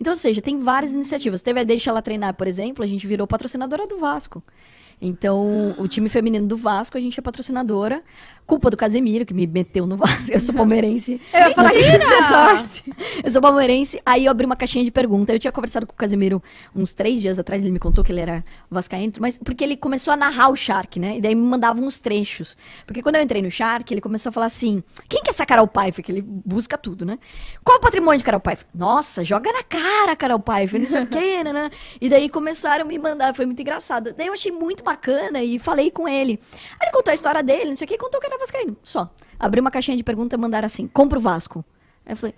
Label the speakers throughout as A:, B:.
A: Então, ou seja, tem várias iniciativas. Teve a Deixa Ela Treinar, por exemplo, a gente virou patrocinadora do Vasco. Então, o time feminino do Vasco, a gente é patrocinadora Culpa do Casemiro, que me meteu no vaso. Eu sou palmeirense. eu ia falar que você torce. Eu sou palmeirense. Aí eu abri uma caixinha de pergunta. Eu tinha conversado com o Casemiro uns três dias atrás. Ele me contou que ele era vascaíno. Mas porque ele começou a narrar o Shark, né? E daí me mandava uns trechos. Porque quando eu entrei no Shark, ele começou a falar assim... Quem que é essa Carol Paife? Que ele busca tudo, né? Qual o patrimônio de Carol Paife? Nossa, joga na cara, Carol Paife. Não sei o quê, né? E daí começaram a me mandar. Foi muito engraçado. Daí eu achei muito bacana e falei com ele. Aí ele contou a história dele, não sei o quê. Contou que era vascaíno, só. Abri uma caixinha de pergunta e mandaram assim, compra o Vasco. Aí eu falei,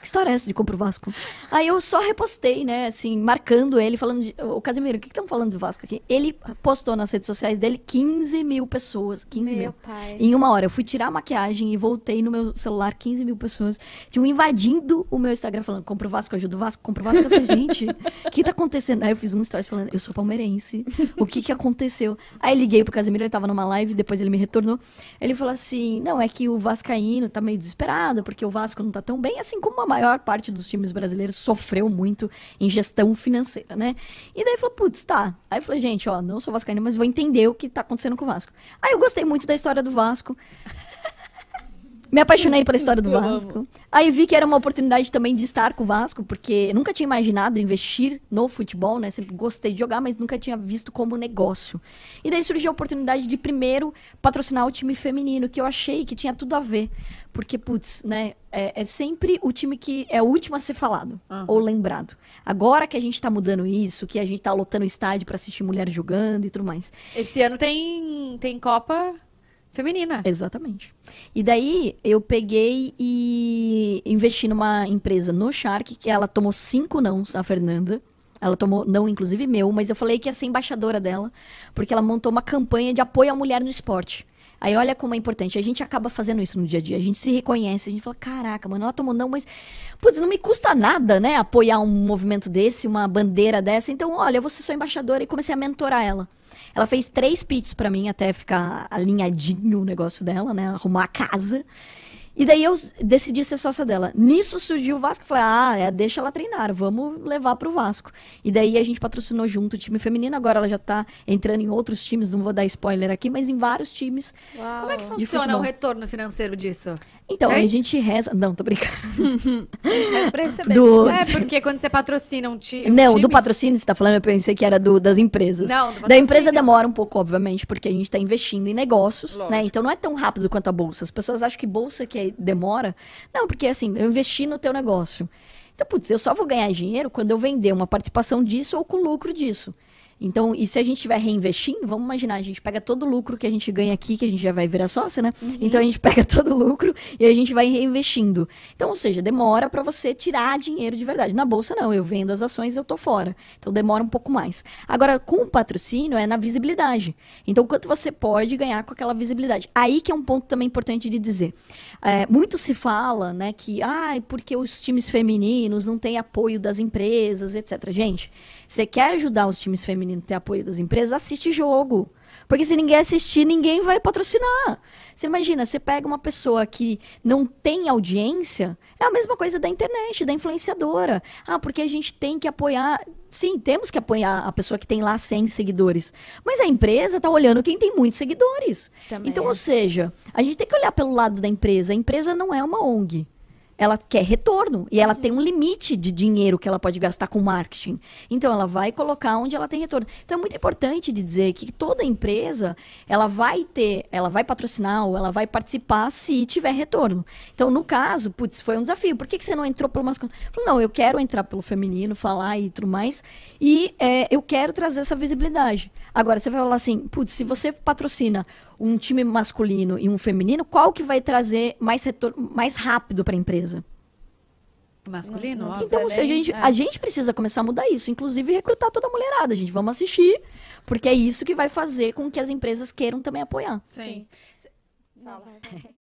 A: que história é essa de compra o Vasco? Aí eu só repostei, né, assim, marcando ele, falando de. Ô, Casimiro, o que estamos falando do Vasco aqui? Ele postou nas redes sociais dele 15 mil pessoas. 15 meu mil. Pai. Em uma hora. Eu fui tirar a maquiagem e voltei no meu celular 15 mil pessoas. Tinham invadindo o meu Instagram falando: compra o Vasco, ajuda o Vasco, compra o Vasco. Eu falei, gente, o que tá acontecendo? Aí eu fiz um stories falando: eu sou palmeirense. O que que aconteceu? Aí liguei pro Casimiro, ele tava numa live, depois ele me retornou. Ele falou assim: não, é que o Vascaíno tá meio desesperado, porque o Vasco não tá tão bem, assim como a maior parte dos times brasileiros sofreu muito em gestão financeira, né? E daí falou, putz, tá. Aí eu falei, gente, ó, não sou vascaíno, mas vou entender o que tá acontecendo com o Vasco. Aí eu gostei muito da história do Vasco. Me apaixonei pela história do Vasco. Aí vi que era uma oportunidade também de estar com o Vasco, porque eu nunca tinha imaginado investir no futebol, né? Sempre gostei de jogar, mas nunca tinha visto como negócio. E daí surgiu a oportunidade de primeiro patrocinar o time feminino, que eu achei que tinha tudo a ver. Porque, putz, né? É, é sempre o time que é o último a ser falado uhum. ou lembrado. Agora que a gente tá mudando isso, que a gente tá lotando o estádio para assistir mulher jogando e tudo mais. Esse ano tem, tem Copa Feminina. Exatamente. E daí eu peguei e investi numa empresa no Shark, que ela tomou cinco nãos, a Fernanda. Ela tomou, não inclusive meu, mas eu falei que ia ser embaixadora dela, porque ela montou uma campanha de apoio à mulher no esporte. Aí olha como é importante. A gente acaba fazendo isso no dia a dia. A gente se reconhece, a gente fala: caraca, mano, ela tomou não, mas. Putz, não me custa nada, né? Apoiar um movimento desse, uma bandeira dessa. Então, olha, eu vou ser sua embaixadora e comecei a mentorar ela. Ela fez três pits para mim até ficar alinhadinho o negócio dela, né? Arrumar a casa. E daí eu decidi ser sócia dela. Nisso surgiu o Vasco. Falei, ah, é, deixa ela treinar, vamos levar pro Vasco. E daí a gente patrocinou junto o time feminino. Agora ela já tá entrando em outros times, não vou dar spoiler aqui, mas em vários times. Uau. Como é que funciona o retorno financeiro disso? Então, é? a gente reza. Não, tô brincando. a gente Do... É, porque quando você patrocina um, ti... um não, time. Não, do patrocínio você tá falando, eu pensei que era do, das empresas. Não, do Da empresa demora um pouco, obviamente, porque a gente tá investindo em negócios, né? Lógico. né? Então não é tão rápido quanto a bolsa. As pessoas acham que bolsa que é demora. Não, porque assim, eu investi no teu negócio. Então, putz, eu só vou ganhar dinheiro quando eu vender uma participação disso ou com lucro disso. Então, e se a gente estiver reinvestindo, vamos imaginar, a gente pega todo o lucro que a gente ganha aqui, que a gente já vai virar sócio, né? Uhum. Então a gente pega todo o lucro e a gente vai reinvestindo. Então, ou seja, demora para você tirar dinheiro de verdade. Na bolsa não, eu vendo as ações, eu tô fora. Então demora um pouco mais. Agora, com o patrocínio é na visibilidade. Então, quanto você pode ganhar com aquela visibilidade? Aí que é um ponto também importante de dizer. É, muito se fala, né, que ah, porque os times femininos não têm apoio das empresas, etc. Gente, você quer ajudar os times femininos menino ter apoio das empresas, assiste jogo. Porque se ninguém assistir, ninguém vai patrocinar. Você imagina, você pega uma pessoa que não tem audiência, é a mesma coisa da internet, da influenciadora. Ah, porque a gente tem que apoiar. Sim, temos que apoiar a pessoa que tem lá 100 seguidores. Mas a empresa está olhando quem tem muitos seguidores. Também. Então, é. ou seja, a gente tem que olhar pelo lado da empresa. A empresa não é uma ONG ela quer retorno e ela uhum. tem um limite de dinheiro que ela pode gastar com marketing. Então ela vai colocar onde ela tem retorno. Então é muito importante de dizer que toda empresa, ela vai ter, ela vai patrocinar ou ela vai participar se tiver retorno. Então no caso, putz, foi um desafio. Por que, que você não entrou pelo masculino? não, eu quero entrar pelo feminino, falar e tudo mais. E é, eu quero trazer essa visibilidade. Agora você vai falar assim, putz, se você patrocina um time masculino e um feminino, qual que vai trazer mais, retorno, mais rápido para a empresa? Masculino? Nossa, então, é a, gente, a gente precisa começar a mudar isso, inclusive recrutar toda a mulherada, a gente. Vamos assistir, porque é isso que vai fazer com que as empresas queiram também apoiar. Sim. Sim. Fala.